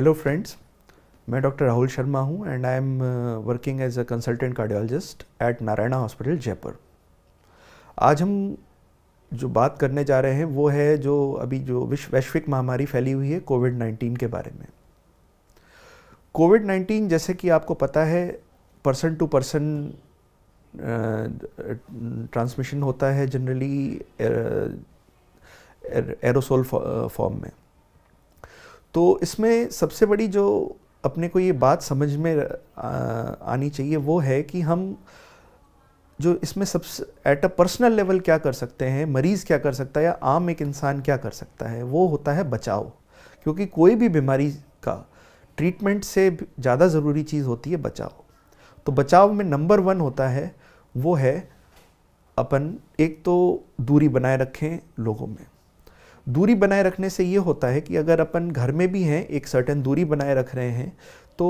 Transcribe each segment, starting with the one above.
hello friends मैं doctor Rahul Sharma हूं and I am working as a consultant cardiologist at Narayana hospital Jaipur आज हम जो बात करने जा रहे हैं वो है जो अभी जो विश्व वैश्विक महामारी फैली हुई है कोविड 19 के बारे में कोविड 19 जैसे कि आपको पता है पर्सन टू पर्सन ट्रांसमिशन होता है जनरली एरोसोल फॉर्म में तो इसमें सबसे बड़ी जो अपने को ये बात समझ में आनी चाहिए वो है कि हम जो इसमें सबसे एट अ पर्सनल लेवल क्या कर सकते हैं मरीज़ क्या कर सकता है या आम एक इंसान क्या कर सकता है वो होता है बचाव क्योंकि कोई भी बीमारी का ट्रीटमेंट से ज़्यादा ज़रूरी चीज़ होती है बचाव तो बचाव में नंबर वन होता है वो है अपन एक तो दूरी बनाए रखें लोगों में दूरी बनाए रखने से ये होता है कि अगर अपन घर में भी हैं एक सर्टन दूरी बनाए रख रहे हैं तो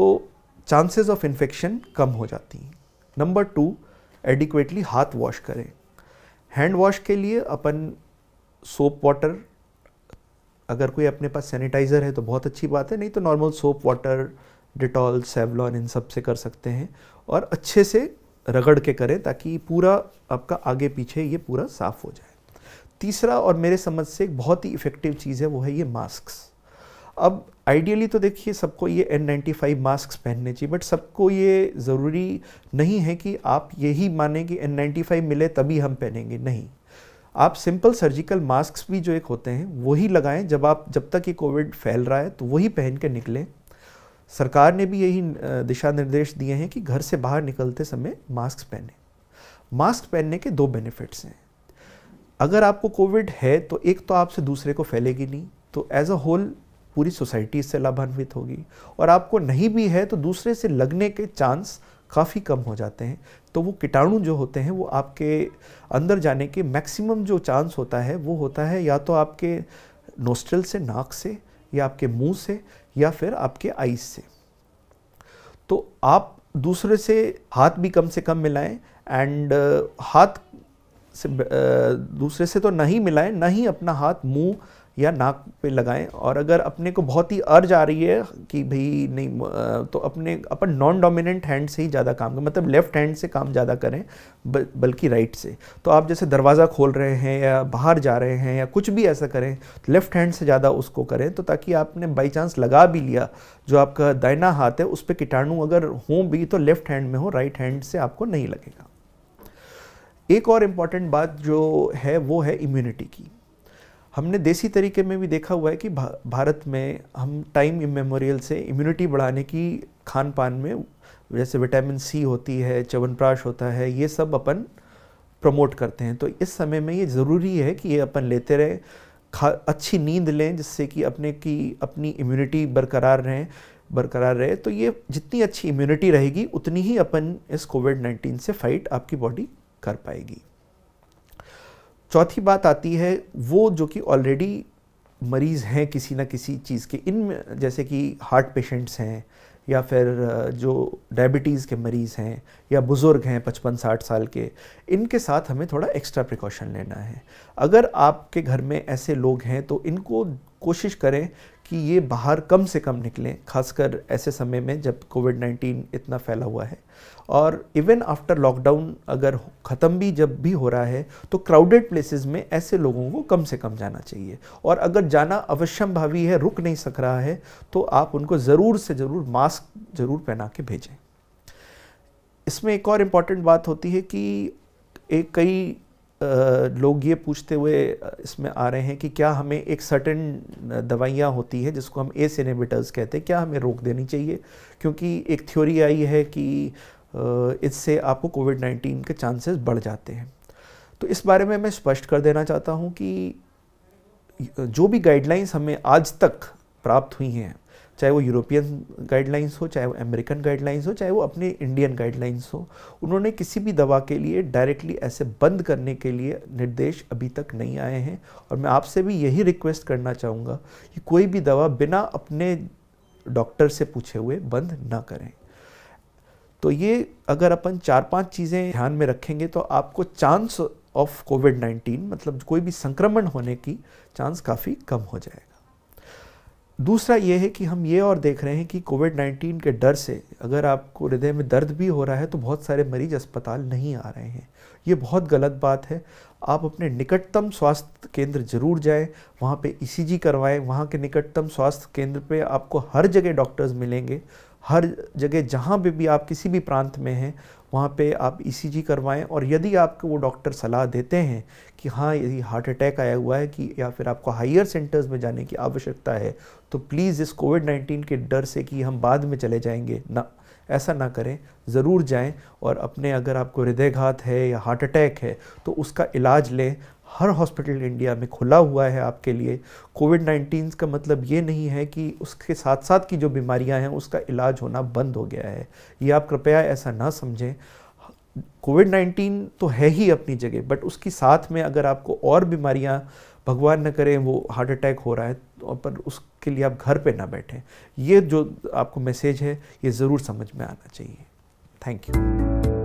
चांसेस ऑफ इन्फेक्शन कम हो जाती हैं नंबर टू एडिक्वेटली हाथ वॉश करें हैंड वॉश के लिए अपन सोप वाटर अगर कोई अपने पास सैनिटाइज़र है तो बहुत अच्छी बात है नहीं तो normal soap water Dettol Savlon इन सब से कर सकते हैं और अच्छे से रगड़ के करें ताकि पूरा आपका आगे पीछे ये पूरा साफ़ हो जाए तीसरा और मेरे समझ से एक बहुत ही इफ़ेक्टिव चीज़ है वो है ये मास्क अब आइडियली तो देखिए सबको ये एन नाइन्टी फाइव मास्क पहनने चाहिए बट सबको ये ज़रूरी नहीं है कि आप यही माने कि एन नाइन्टी फाइव मिले तभी हम पहनेंगे नहीं आप सिंपल सर्जिकल मास्क भी जो एक होते हैं वही लगाएं जब आप जब तक ये कोविड फैल रहा है तो वही पहन के निकलें सरकार ने भी यही दिशा निर्देश दिए हैं कि घर से बाहर निकलते समय मास्क पहने मास्क पहनने के दो बेनिफिट्स हैं अगर आपको कोविड है तो एक तो आपसे दूसरे को फैलेगी नहीं तो एज अ होल पूरी सोसाइटी इससे लाभान्वित होगी और आपको नहीं भी है तो दूसरे से लगने के चांस काफ़ी कम हो जाते हैं तो वो कीटाणु जो होते हैं वो आपके अंदर जाने के मैक्सिमम जो चांस होता है वो होता है या तो आपके नोस्ट्रल से नाक से या आपके मुंह से या फिर आपके आइस से तो आप दूसरे से हाथ भी कम से कम मिलाएं एंड हाथ से दूसरे से तो नहीं मिलाएं ना ही अपना हाथ मुंह या नाक पे लगाएं और अगर अपने को बहुत ही अर्ज आ रही है कि भाई नहीं तो अपने अपन नॉन डोमिनेंट हैंड से ही ज़्यादा काम करें मतलब लेफ़्ट हैंड से काम ज़्यादा करें बल्कि राइट से तो आप जैसे दरवाज़ा खोल रहे हैं या बाहर जा रहे हैं या कुछ भी ऐसा करें तो लेफ़्ट हैंड से ज़्यादा उसको करें तो ताकि आपने बाई चांस लगा भी लिया जो आपका दाइना हाथ है उस पर कीटाणु अगर हों भी तो लेफ़्ट हैंड में हो राइट हैंड से आपको नहीं लगेगा एक और इम्पॉर्टेंट बात जो है वो है इम्यूनिटी की हमने देसी तरीके में भी देखा हुआ है कि भारत में हम टाइम इमेमोरियल से इम्यूनिटी बढ़ाने की खान पान में जैसे विटामिन सी होती है चवनप्राश होता है ये सब अपन प्रमोट करते हैं तो इस समय में ये ज़रूरी है कि ये अपन लेते रहें खा अच्छी नींद लें जिससे कि अपने की अपनी इम्यूनिटी बरकरार रहें बरकरार रहे तो ये जितनी अच्छी इम्यूनिटी रहेगी उतनी ही अपन इस कोविड नाइन्टीन से फाइट आपकी बॉडी कर पाएगी चौथी बात आती है वो जो कि ऑलरेडी मरीज़ हैं किसी ना किसी चीज़ के इन जैसे कि हार्ट पेशेंट्स हैं या फिर जो डायबिटीज़ के मरीज़ हैं या बुज़ुर्ग हैं पचपन साठ साल के इनके साथ हमें थोड़ा एक्स्ट्रा प्रिकॉशन लेना है अगर आपके घर में ऐसे लोग हैं तो इनको कोशिश करें कि ये बाहर कम से कम निकलें खासकर ऐसे समय में जब कोविड नाइन्टीन इतना फैला हुआ है और इवन आफ्टर लॉकडाउन अगर ख़त्म भी जब भी हो रहा है तो क्राउडेड प्लेसेस में ऐसे लोगों को कम से कम जाना चाहिए और अगर जाना अवश्यम भावी है रुक नहीं सक रहा है तो आप उनको ज़रूर से ज़रूर मास्क ज़रूर पहना के भेजें इसमें एक और इम्पॉर्टेंट बात होती है कि एक कई लोग ये पूछते हुए इसमें आ रहे हैं कि क्या हमें एक सर्टन दवाइयाँ होती हैं जिसको हम एस इनहिबिटर्स कहते हैं क्या हमें रोक देनी चाहिए क्योंकि एक थ्योरी आई है कि इससे आपको कोविड 19 के चांसेस बढ़ जाते हैं तो इस बारे में मैं स्पष्ट कर देना चाहता हूँ कि जो भी गाइडलाइंस हमें आज तक प्राप्त हुई हैं चाहे वो यूरोपियन गाइडलाइंस हो चाहे वो अमेरिकन गाइडलाइंस हो चाहे वो अपने इंडियन गाइडलाइंस हो उन्होंने किसी भी दवा के लिए डायरेक्टली ऐसे बंद करने के लिए निर्देश अभी तक नहीं आए हैं और मैं आपसे भी यही रिक्वेस्ट करना चाहूँगा कि कोई भी दवा बिना अपने डॉक्टर से पूछे हुए बंद ना करें तो ये अगर अपन चार पांच चीज़ें ध्यान में रखेंगे तो आपको चांस ऑफ कोविड नाइन्टीन मतलब कोई भी संक्रमण होने की चांस काफ़ी कम हो जाएगा दूसरा ये है कि हम ये और देख रहे हैं कि कोविड 19 के डर से अगर आपको हृदय में दर्द भी हो रहा है तो बहुत सारे मरीज अस्पताल नहीं आ रहे हैं ये बहुत गलत बात है आप अपने निकटतम स्वास्थ्य केंद्र जरूर जाएं वहाँ पे ईसीजी e करवाएं वहाँ के निकटतम स्वास्थ्य केंद्र पे आपको हर जगह डॉक्टर्स मिलेंगे हर जगह जहाँ भी, भी आप किसी भी प्रांत में हैं वहाँ पे आप ईसीजी e करवाएं और यदि आपको वो डॉक्टर सलाह देते हैं कि हाँ यदि हार्ट अटैक आया हुआ है कि या फिर आपको हायर सेंटर्स में जाने की आवश्यकता है तो प्लीज़ इस कोविड 19 के डर से कि हम बाद में चले जाएंगे ना ऐसा ना करें ज़रूर जाएं और अपने अगर आपको हृदयघात है या हार्ट अटैक है तो उसका इलाज लें हर हॉस्पिटल इंडिया में खुला हुआ है आपके लिए कोविड नाइन्टीन का मतलब ये नहीं है कि उसके साथ साथ की जो बीमारियां हैं उसका इलाज होना बंद हो गया है ये आप कृपया ऐसा ना समझें कोविड नाइन्टीन तो है ही अपनी जगह बट उसके साथ में अगर आपको और बीमारियां भगवान न करे वो हार्ट अटैक हो रहा है तो पर उसके लिए आप घर पे ना बैठें ये जो आपको मैसेज है ये ज़रूर समझ में आना चाहिए थैंक यू